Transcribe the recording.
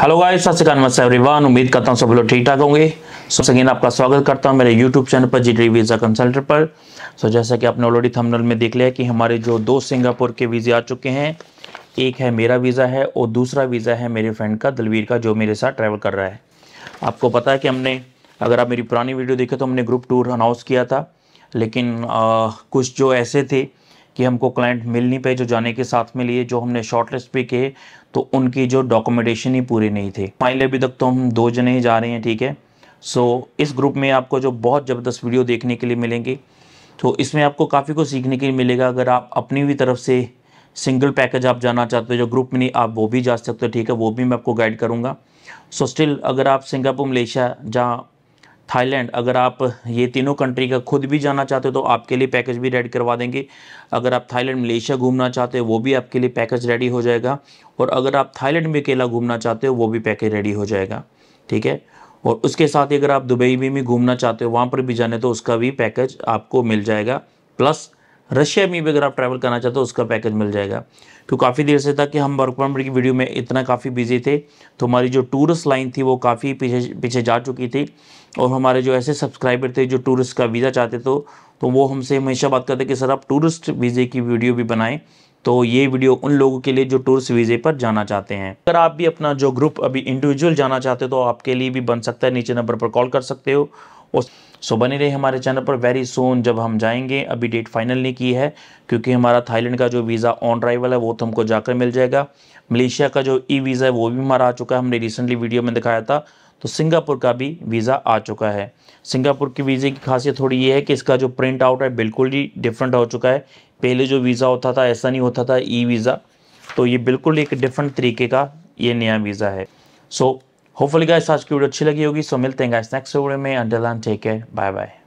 hello guys सत श्रीकाल मत एवरीवन उम्मीद करता हूँ सब लोग ठीक ठाक होंगे सो संगीन आपका स्वागत करता हूँ मेरे यूट्यूब चैनल पर जी डी वीज़ा कंसल्टर पर सो so, जैसा कि आपने ऑलरेडी थंबनेल में देख लिया कि हमारे जो दो सिंगापुर के वीज़े आ चुके हैं एक है मेरा वीज़ा है और दूसरा वीज़ा है मेरे फ्रेंड का दलवीर का जो मेरे साथ ट्रैवल कर रहा है आपको पता है कि हमने अगर आप मेरी पुरानी वीडियो देखे तो हमने ग्रुप टूर अनाउंस किया था लेकिन आ, कुछ जो ऐसे थे कि हमको क्लाइंट मिल नहीं पाए जो जाने के साथ में लिए जो हमने शॉर्ट लिस्ट पे किए तो उनकी जो डॉक्यूमेंटेशन ही पूरे नहीं थे फाइनली अभी तक तो हम दो जने ही जा रहे हैं ठीक है सो so, इस ग्रुप में आपको जो बहुत ज़बरदस्त वीडियो देखने के लिए मिलेंगी तो इसमें आपको काफ़ी कुछ सीखने के लिए मिलेगा अगर आप अपनी भी तरफ से सिंगल पैकेज आप जाना चाहते हो जो ग्रुप में नहीं आप वो भी जा सकते हो ठीक है वो भी मैं आपको गाइड करूँगा सो so, स्टिल अगर आप सिंगापुर मलेशिया जहाँ थाईलैंड अगर आप ये तीनों कंट्री का खुद भी जाना चाहते हो तो आपके लिए पैकेज भी रेडी करवा देंगे अगर आप थाईलैंड मलेशिया घूमना चाहते हो वो भी आपके लिए पैकेज रेडी हो जाएगा और अगर आप थाईलैंड में अकेला घूमना चाहते हो वो भी पैकेज रेडी हो जाएगा ठीक है और उसके साथ ही अगर आप दुबई में भी घूमना चाहते हो वहाँ पर भी जाने तो उसका भी पैकेज आपको मिल जाएगा प्लस रशिया में भी अगर आप ट्रैवल करना चाहते हो उसका पैकेज मिल जाएगा तो काफ़ी देर से था कि हम वर्क परमिट की वीडियो में इतना काफ़ी बिजी थे तो हमारी जो टूरिस्ट लाइन थी वो काफ़ी पीछे पीछे जा चुकी थी और हमारे जो ऐसे सब्सक्राइबर थे जो टूरिस्ट का वीज़ा चाहते तो तो वो हमसे हमेशा बात करते कि सर आप टूरिस्ट वीज़े की वीडियो भी बनाएं तो ये वीडियो उन लोगों के लिए जो टूरिस्ट वीज़े पर जाना चाहते हैं अगर आप भी अपना जो ग्रुप अभी इंडिविजुअल जाना चाहते हो तो आपके लिए भी बन सकता है नीचे नंबर पर कॉल कर सकते हो और सो बने रहे हमारे चैनल पर वेरी सोन जब हम जाएंगे अभी डेट फाइनल नहीं की है क्योंकि हमारा थाईलैंड का जो वीज़ा ऑन ड्राइवल है वो तो हमको जाकर मिल जाएगा मलेशिया का जो ई वीज़ा है वो भी हमारा आ चुका है हमने रिसेंटली वीडियो में दिखाया था तो सिंगापुर का भी वीज़ा आ चुका है सिंगापुर के वीज़े की खासियत थोड़ी ये है कि इसका जो प्रिंट आउट है बिल्कुल ही डिफरेंट हो चुका है पहले जो वीज़ा होता था ऐसा नहीं होता था ई वीज़ा तो ये बिल्कुल एक डिफरेंट तरीके का ये नया वीज़ा है सो so, होपफुली गाइस आज की वीडियो अच्छी लगी होगी सो मिलते हैं गाइस नेक्स्ट वीडियो में underline take care bye bye